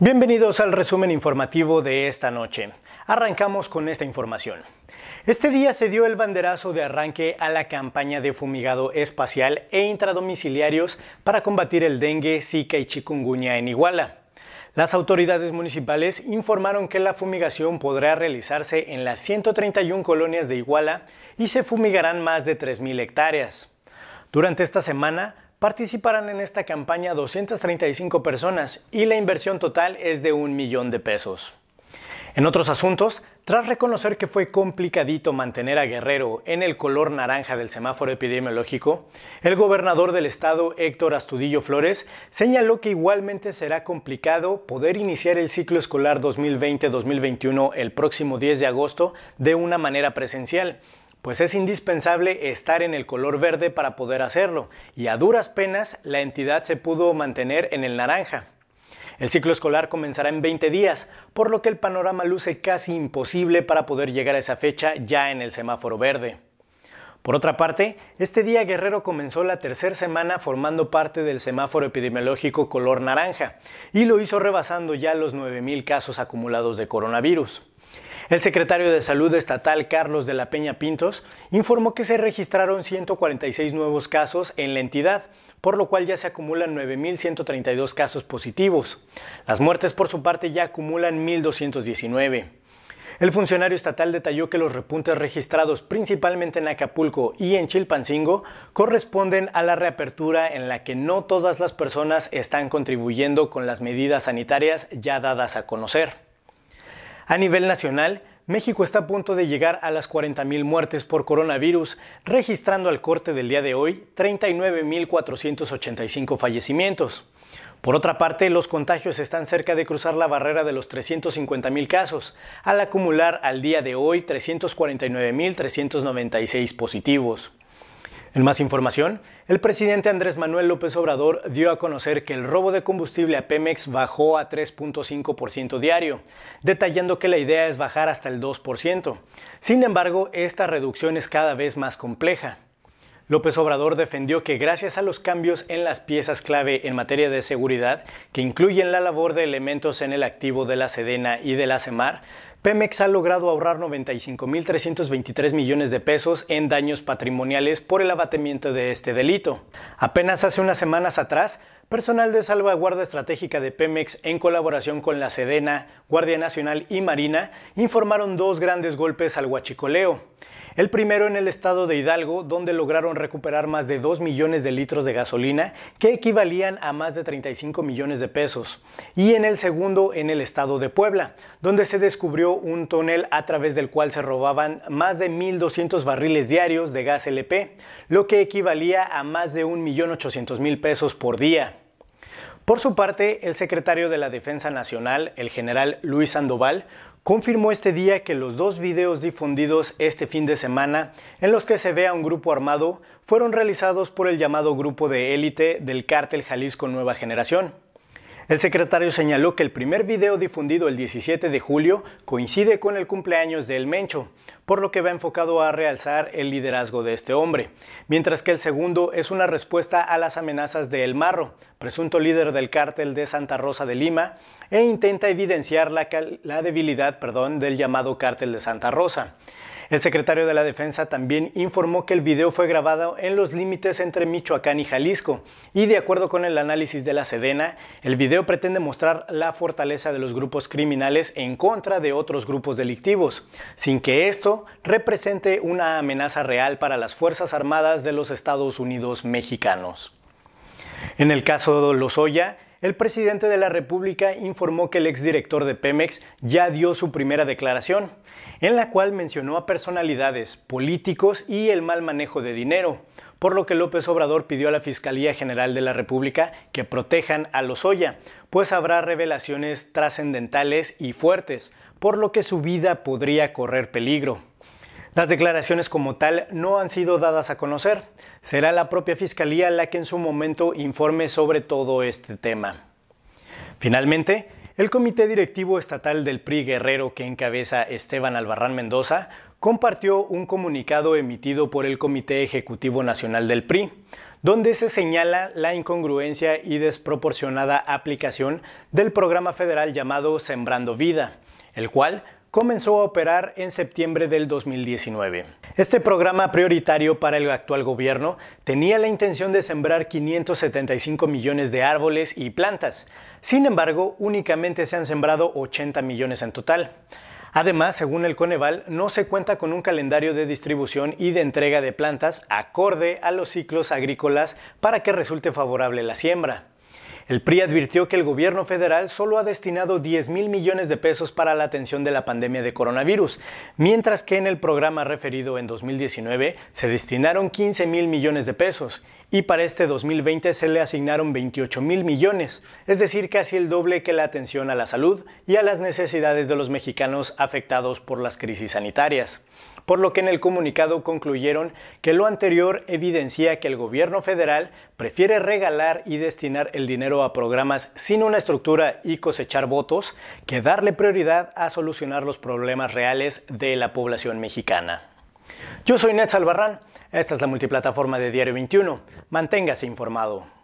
Bienvenidos al resumen informativo de esta noche. Arrancamos con esta información. Este día se dio el banderazo de arranque a la campaña de fumigado espacial e intradomiciliarios para combatir el dengue, zika y chikungunya en Iguala. Las autoridades municipales informaron que la fumigación podrá realizarse en las 131 colonias de Iguala y se fumigarán más de 3.000 hectáreas. Durante esta semana, participarán en esta campaña 235 personas y la inversión total es de un millón de pesos. En otros asuntos, tras reconocer que fue complicadito mantener a Guerrero en el color naranja del semáforo epidemiológico, el gobernador del estado Héctor Astudillo Flores señaló que igualmente será complicado poder iniciar el ciclo escolar 2020-2021 el próximo 10 de agosto de una manera presencial, pues es indispensable estar en el color verde para poder hacerlo, y a duras penas la entidad se pudo mantener en el naranja. El ciclo escolar comenzará en 20 días, por lo que el panorama luce casi imposible para poder llegar a esa fecha ya en el semáforo verde. Por otra parte, este día Guerrero comenzó la tercera semana formando parte del semáforo epidemiológico color naranja y lo hizo rebasando ya los 9.000 casos acumulados de coronavirus. El secretario de Salud Estatal Carlos de la Peña Pintos informó que se registraron 146 nuevos casos en la entidad, por lo cual ya se acumulan 9.132 casos positivos. Las muertes por su parte ya acumulan 1.219. El funcionario estatal detalló que los repuntes registrados principalmente en Acapulco y en Chilpancingo corresponden a la reapertura en la que no todas las personas están contribuyendo con las medidas sanitarias ya dadas a conocer. A nivel nacional, México está a punto de llegar a las 40.000 muertes por coronavirus, registrando al corte del día de hoy 39.485 fallecimientos. Por otra parte, los contagios están cerca de cruzar la barrera de los 350.000 casos, al acumular al día de hoy 349.396 positivos. En más información, el presidente Andrés Manuel López Obrador dio a conocer que el robo de combustible a Pemex bajó a 3.5% diario, detallando que la idea es bajar hasta el 2%. Sin embargo, esta reducción es cada vez más compleja. López Obrador defendió que gracias a los cambios en las piezas clave en materia de seguridad, que incluyen la labor de elementos en el activo de la Sedena y de la Semar, Pemex ha logrado ahorrar 95.323 millones de pesos en daños patrimoniales por el abatimiento de este delito. Apenas hace unas semanas atrás, personal de salvaguarda estratégica de Pemex, en colaboración con la Sedena, Guardia Nacional y Marina, informaron dos grandes golpes al huachicoleo. El primero en el estado de Hidalgo, donde lograron recuperar más de 2 millones de litros de gasolina, que equivalían a más de 35 millones de pesos. Y en el segundo en el estado de Puebla, donde se descubrió un túnel a través del cual se robaban más de 1.200 barriles diarios de gas LP, lo que equivalía a más de 1.800.000 pesos por día. Por su parte, el secretario de la Defensa Nacional, el general Luis Sandoval, confirmó este día que los dos videos difundidos este fin de semana, en los que se ve a un grupo armado, fueron realizados por el llamado grupo de élite del cártel Jalisco Nueva Generación. El secretario señaló que el primer video difundido el 17 de julio coincide con el cumpleaños del Mencho, por lo que va enfocado a realzar el liderazgo de este hombre, mientras que el segundo es una respuesta a las amenazas de El Marro, presunto líder del cártel de Santa Rosa de Lima, e intenta evidenciar la, debilidad perdón, del llamado cártel de Santa Rosa. El secretario de la Defensa también informó que el video fue grabado en los límites entre Michoacán y Jalisco, y de acuerdo con el análisis de la Sedena, el video pretende mostrar la fortaleza de los grupos criminales en contra de otros grupos delictivos, sin que esto represente una amenaza real para las Fuerzas Armadas de los Estados Unidos mexicanos. En el caso de Lozoya, el presidente de la República informó que el exdirector de Pemex ya dio su primera declaración, en la cual mencionó a personalidades, políticos y el mal manejo de dinero, por lo que López Obrador pidió a la Fiscalía General de la República que protejan a Lozoya, pues habrá revelaciones trascendentales y fuertes, por lo que su vida podría correr peligro. Las declaraciones como tal no han sido dadas a conocer. Será la propia Fiscalía la que en su momento informe sobre todo este tema. Finalmente, el Comité Directivo Estatal del PRI Guerrero que encabeza Esteban Albarrán Mendoza compartió un comunicado emitido por el Comité Ejecutivo Nacional del PRI, donde se señala la incongruencia y desproporcionada aplicación del programa federal llamado Sembrando Vida, el cual comenzó a operar en septiembre del 2019. Este programa prioritario para el actual gobierno tenía la intención de sembrar 575 millones de árboles y plantas. Sin embargo, únicamente se han sembrado 80 millones en total. Además, según el Coneval, no se cuenta con un calendario de distribución y de entrega de plantas acorde a los ciclos agrícolas para que resulte favorable la siembra. El PRI advirtió que el gobierno federal solo ha destinado 10 mil millones de pesos para la atención de la pandemia de coronavirus, mientras que en el programa referido en 2019 se destinaron 15 mil millones de pesos y para este 2020 se le asignaron 28 mil millones, es decir, casi el doble que la atención a la salud y a las necesidades de los mexicanos afectados por las crisis sanitarias por lo que en el comunicado concluyeron que lo anterior evidencia que el gobierno federal prefiere regalar y destinar el dinero a programas sin una estructura y cosechar votos que darle prioridad a solucionar los problemas reales de la población mexicana. Yo soy Ned Salvarrán, esta es la multiplataforma de Diario 21, manténgase informado.